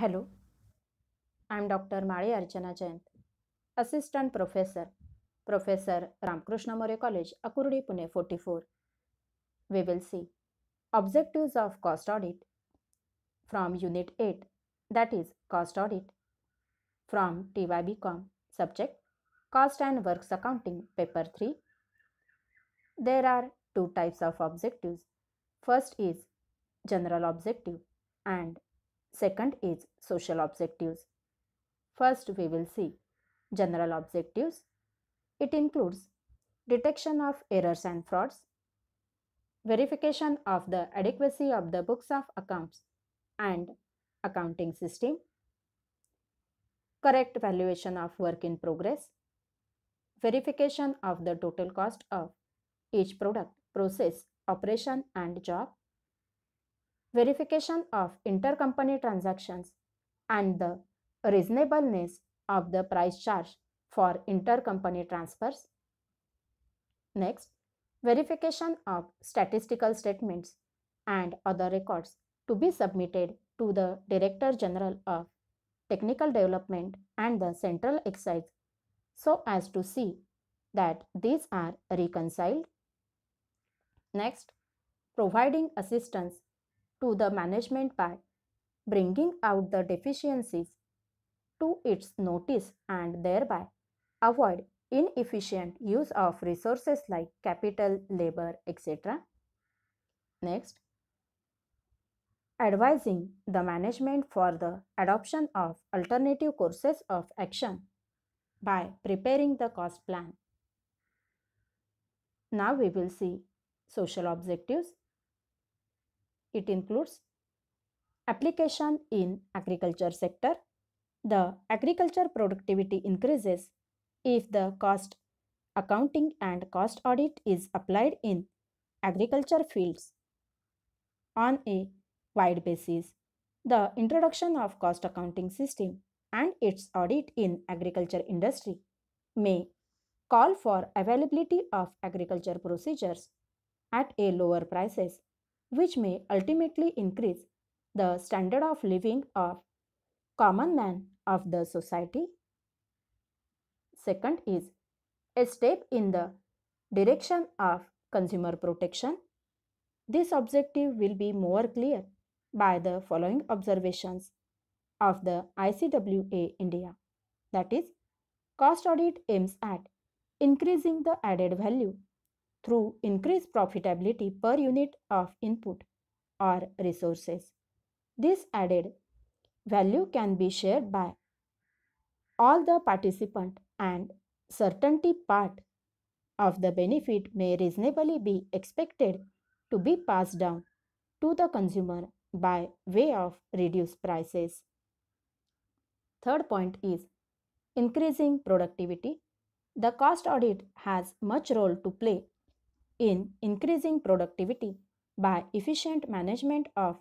Hello, I am Dr. Mali Archana Jain, Assistant Professor, Professor Ramkrishna Maurya College, Akurdi, Pune 44. We will see objectives of cost audit from Unit 8, that is cost audit, from TYBCom, subject cost and works accounting, paper 3. There are two types of objectives. First is general objective and Second is social objectives. First, we will see general objectives. It includes detection of errors and frauds, verification of the adequacy of the books of accounts and accounting system, correct valuation of work in progress, verification of the total cost of each product, process, operation and job, verification of intercompany transactions, and the reasonableness of the price charge for intercompany transfers. Next, verification of statistical statements and other records to be submitted to the Director General of Technical Development and the Central Excise so as to see that these are reconciled. Next, providing assistance to the management by bringing out the deficiencies to its notice and thereby avoid inefficient use of resources like capital, labor, etc. Next, advising the management for the adoption of alternative courses of action by preparing the cost plan. Now we will see social objectives it includes application in agriculture sector. The agriculture productivity increases if the cost accounting and cost audit is applied in agriculture fields on a wide basis. The introduction of cost accounting system and its audit in agriculture industry may call for availability of agriculture procedures at a lower prices which may ultimately increase the standard of living of common man of the society. Second is a step in the direction of consumer protection. This objective will be more clear by the following observations of the ICWA India. That is, cost audit aims at increasing the added value through increased profitability per unit of input or resources. This added value can be shared by all the participant and certainty part of the benefit may reasonably be expected to be passed down to the consumer by way of reduced prices. Third point is increasing productivity. The cost audit has much role to play in increasing productivity by efficient management of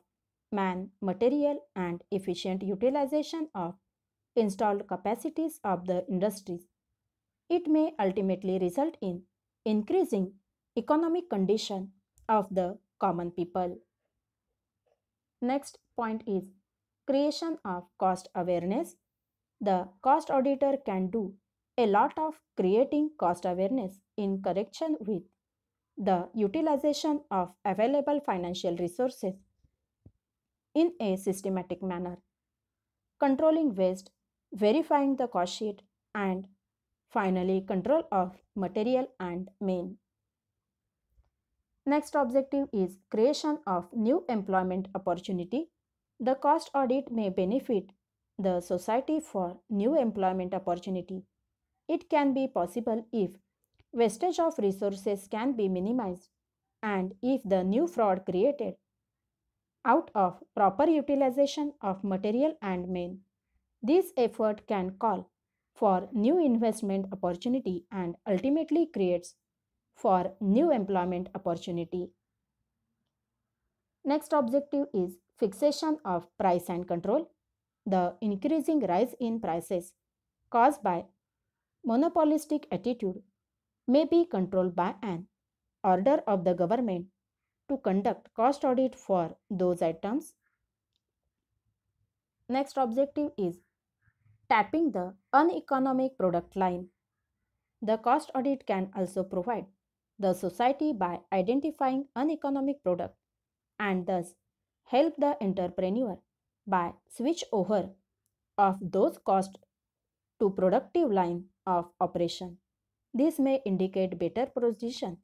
man, material, and efficient utilization of installed capacities of the industries. It may ultimately result in increasing economic condition of the common people. Next point is creation of cost awareness. The cost auditor can do a lot of creating cost awareness in connection with the utilization of available financial resources in a systematic manner, controlling waste, verifying the cost sheet, and finally control of material and main. Next objective is creation of new employment opportunity. The cost audit may benefit the society for new employment opportunity. It can be possible if wastage of resources can be minimized and if the new fraud created out of proper utilization of material and men. This effort can call for new investment opportunity and ultimately creates for new employment opportunity. Next objective is fixation of price and control. The increasing rise in prices caused by monopolistic attitude may be controlled by an order of the government to conduct cost audit for those items. Next objective is tapping the uneconomic product line. The cost audit can also provide the society by identifying uneconomic product and thus help the entrepreneur by switch over of those cost to productive line of operation. This may indicate better position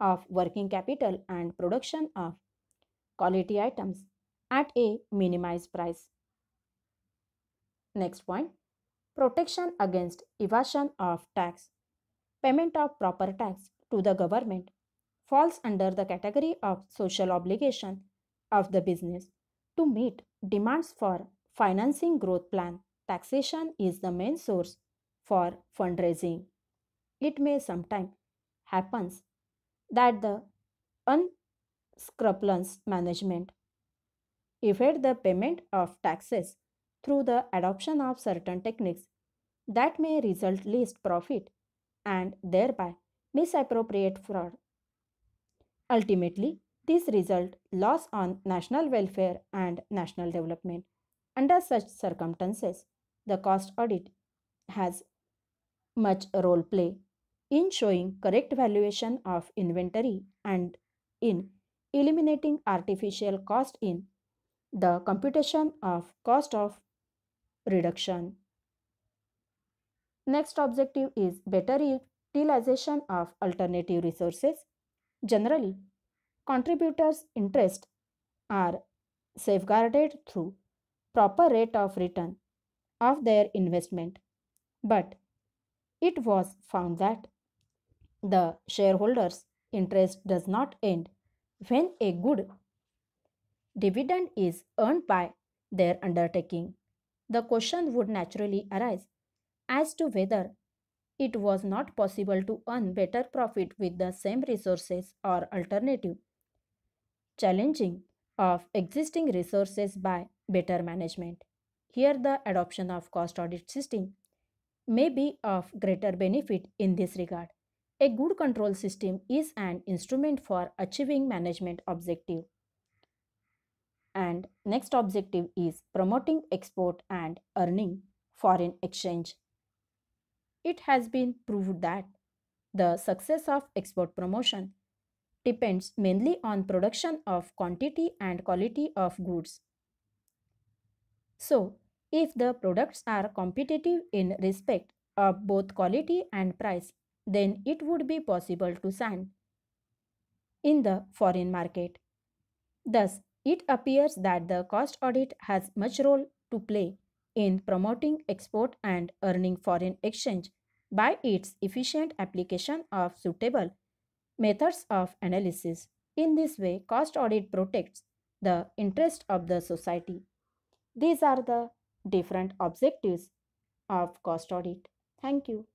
of working capital and production of quality items at a minimized price. Next point protection against evasion of tax. Payment of proper tax to the government falls under the category of social obligation of the business to meet demands for financing growth plan. Taxation is the main source for fundraising it may sometimes happens that the unscrupulous management evade the payment of taxes through the adoption of certain techniques that may result least profit and thereby misappropriate fraud. Ultimately, this result loss on national welfare and national development. Under such circumstances, the cost audit has much role play in showing correct valuation of inventory and in eliminating artificial cost in the computation of cost of reduction. Next objective is better utilization of alternative resources. Generally, contributors' interest are safeguarded through proper rate of return of their investment. But it was found that the shareholders' interest does not end when a good dividend is earned by their undertaking. The question would naturally arise as to whether it was not possible to earn better profit with the same resources or alternative challenging of existing resources by better management. Here the adoption of cost audit system may be of greater benefit in this regard. A good control system is an instrument for achieving management objective. And next objective is promoting export and earning foreign exchange. It has been proved that the success of export promotion depends mainly on production of quantity and quality of goods. So, if the products are competitive in respect of both quality and price, then it would be possible to sand in the foreign market. Thus, it appears that the cost audit has much role to play in promoting export and earning foreign exchange by its efficient application of suitable methods of analysis. In this way, cost audit protects the interest of the society. These are the different objectives of cost audit. Thank you.